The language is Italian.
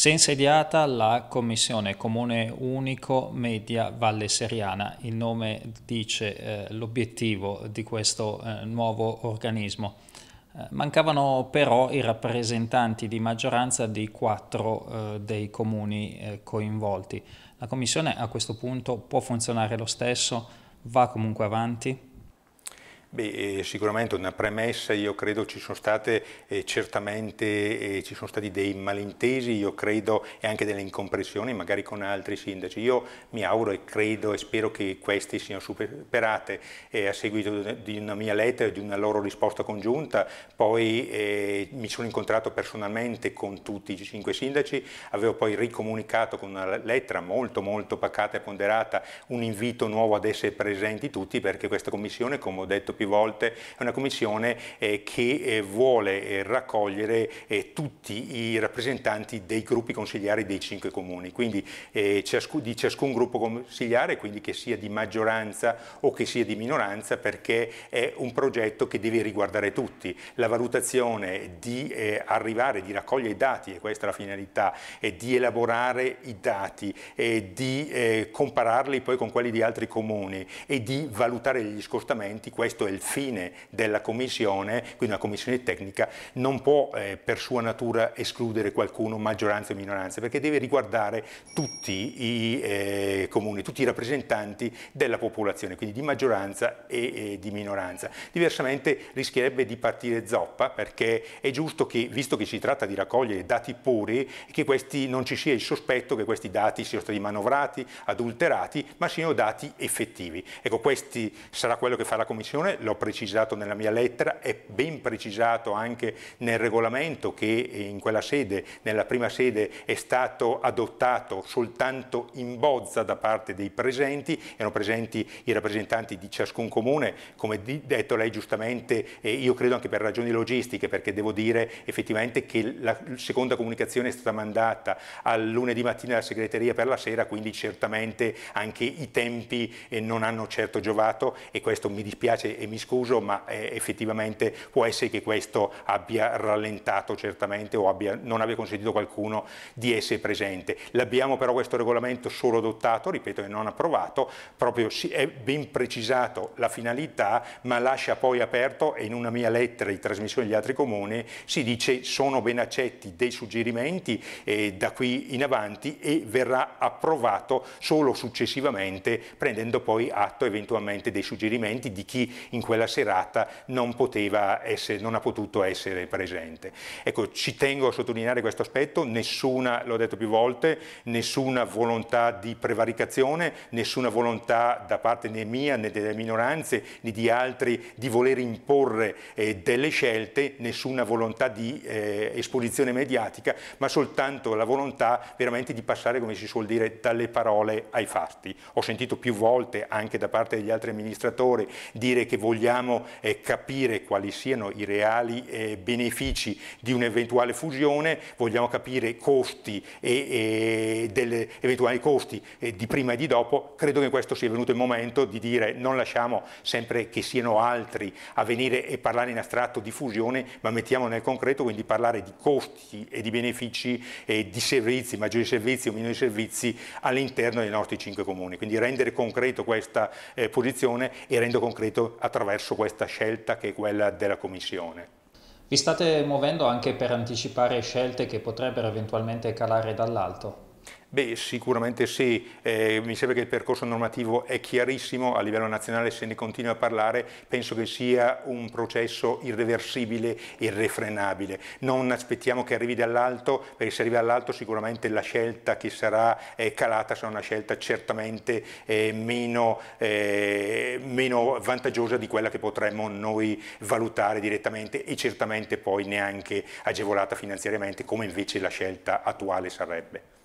Si è insediata la Commissione Comune Unico Media Valle Seriana, il nome dice eh, l'obiettivo di questo eh, nuovo organismo. Eh, mancavano però i rappresentanti di maggioranza di quattro eh, dei comuni eh, coinvolti. La Commissione a questo punto può funzionare lo stesso, va comunque avanti? Beh, eh, sicuramente una premessa, io credo ci sono state eh, certamente eh, ci sono stati dei malintesi, io credo e anche delle incomprensioni magari con altri sindaci. Io mi auguro e credo e spero che questi siano superate eh, a seguito di una mia lettera e di una loro risposta congiunta. Poi eh, mi sono incontrato personalmente con tutti i cinque sindaci, avevo poi ricomunicato con una lettera molto molto pacata e ponderata un invito nuovo ad essere presenti tutti perché questa commissione, come ho detto più volte, è una commissione eh, che eh, vuole eh, raccogliere tutti i rappresentanti dei gruppi consigliari dei cinque comuni, quindi ciascun, di ciascun gruppo consigliare, quindi che sia di maggioranza o che sia di minoranza, perché è un progetto che deve riguardare tutti. La valutazione di arrivare, di raccogliere i dati, e questa è la finalità, e di elaborare i dati, e di compararli poi con quelli di altri comuni e di valutare gli scostamenti, questo è è il fine della commissione, quindi una commissione tecnica non può eh, per sua natura escludere qualcuno, maggioranza o minoranza, perché deve riguardare tutti i eh, comuni, tutti i rappresentanti della popolazione, quindi di maggioranza e, e di minoranza. Diversamente rischierebbe di partire zoppa perché è giusto che, visto che si tratta di raccogliere dati puri, che questi, non ci sia il sospetto che questi dati siano stati manovrati, adulterati, ma siano dati effettivi. Ecco, questo sarà quello che fa la Commissione, l'ho precisato nella mia lettera, è ben precisato anche nel regolamento che in quella sede, nella prima sede, è stato adottato soltanto in bozza da parte dei presenti, erano presenti i rappresentanti di ciascun comune, come detto lei giustamente, io credo anche per ragioni logistiche, perché devo dire effettivamente che la seconda comunicazione è stata mandata al lunedì mattina alla segreteria per la sera, quindi certamente anche i tempi eh, non hanno certo giovato e questo mi dispiace e mi scuso, ma eh, effettivamente può essere che questo abbia rallentato certamente o abbia, non abbia consentito a qualcuno di essere presente. L'abbiamo però questo regolamento solo adottato, ripeto, e non approvato, proprio è ben precisato la finalità, ma lascia poi aperto, e in una mia lettera di trasmissione agli altri comuni, si dice sono ben accetti dei suggerimenti eh, da qui in avanti e verrà approvato solo successivamente, prendendo poi atto eventualmente dei suggerimenti di chi in in quella serata non, poteva essere, non ha potuto essere presente. Ecco, ci tengo a sottolineare questo aspetto, nessuna, l'ho detto più volte, nessuna volontà di prevaricazione, nessuna volontà da parte né mia né delle minoranze né di altri di voler imporre eh, delle scelte, nessuna volontà di eh, esposizione mediatica, ma soltanto la volontà veramente di passare, come si suol dire, dalle parole ai fatti. Ho sentito più volte anche da parte degli altri amministratori dire che vogliono vogliamo eh, capire quali siano i reali eh, benefici di un'eventuale fusione, vogliamo capire costi e, e delle eventuali costi eh, di prima e di dopo, credo che questo sia venuto il momento di dire non lasciamo sempre che siano altri a venire e parlare in astratto di fusione, ma mettiamo nel concreto, quindi parlare di costi e di benefici e di servizi, maggiori servizi o minori servizi all'interno dei nostri cinque comuni, quindi rendere concreto questa eh, posizione e rendo concreto attraverso attraverso questa scelta che è quella della Commissione. Vi state muovendo anche per anticipare scelte che potrebbero eventualmente calare dall'alto? Beh, sicuramente sì, eh, mi sembra che il percorso normativo è chiarissimo, a livello nazionale se ne continua a parlare, penso che sia un processo irreversibile, irrefrenabile. Non aspettiamo che arrivi dall'alto, perché se arriva dall'alto sicuramente la scelta che sarà eh, calata sarà una scelta certamente eh, meno, eh, meno vantaggiosa di quella che potremmo noi valutare direttamente e certamente poi neanche agevolata finanziariamente come invece la scelta attuale sarebbe.